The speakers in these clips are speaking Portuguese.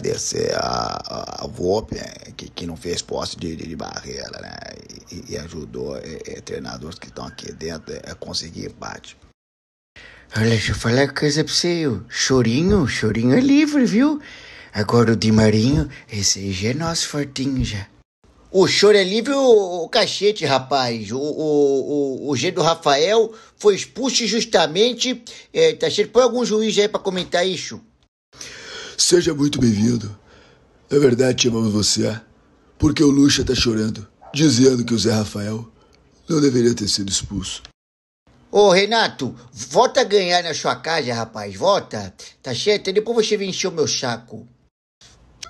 agradecer a Volpe, né, que, que não fez posse de, de, de barreira, né? E, e ajudou é, é treinadores que estão aqui dentro a é, é conseguir empate. Olha, deixa eu falar uma coisa pra você, eu. Chorinho, chorinho é livre, viu? Agora o Di Marinho, esse aí já é nosso fortinho já. O choro é livre o, o cachete, rapaz. O, o, o, o G do Rafael foi expulso justamente. É, tá cheio. Põe algum juiz aí para comentar isso. Seja muito bem-vindo. Na é verdade, chamamos você é. porque o Lucha está chorando, dizendo que o Zé Rafael não deveria ter sido expulso. Ô Renato, volta a ganhar na sua casa, rapaz, volta. Tá cheio. Depois você vem encher o meu saco.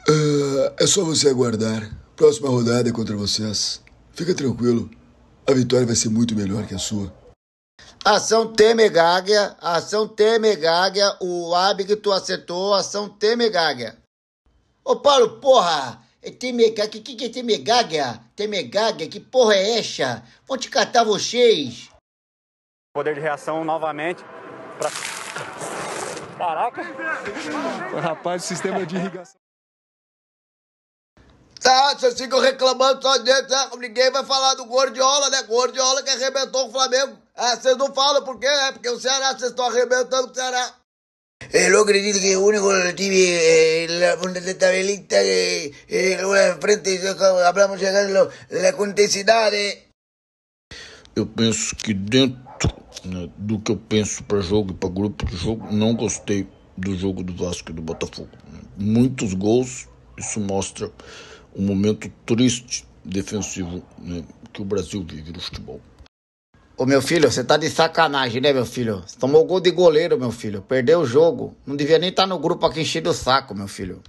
Uh, é só você aguardar. Próxima rodada é contra vocês. Fica tranquilo. A vitória vai ser muito melhor que a sua. Ação Temegáguia, ação Temegáguia, o árbitro acertou, ação Temegáguia. Ô Paulo, porra, é Temegáguia, que que é Temegáguia? Temegáguia, que porra é essa? Vou te catar vocês. Poder de reação novamente pra... Caraca! Rapaz, o sistema de irrigação... Tá, vocês ficam reclamando só de dentro, né? ninguém vai falar do Gordiola, né? Gordiola que arrebentou o Flamengo. Ah, vocês não falam por quê? É porque o Ceará, vocês estão arrebentando o Ceará. Eu eh, acredito que o único time eh, tá, eh, é, la, tabelista que eh, frente hablamos llegar las contesidades. Eu penso que dentro né, do que eu penso para jogo e para grupo de jogo, não gostei do jogo do Vasco e do Botafogo. Né. Muitos gols, isso mostra um momento triste defensivo né, que o Brasil vive no futebol. Ô meu filho, você tá de sacanagem, né, meu filho? Você tomou gol de goleiro, meu filho. Perdeu o jogo. Não devia nem estar tá no grupo aqui enchendo o saco, meu filho.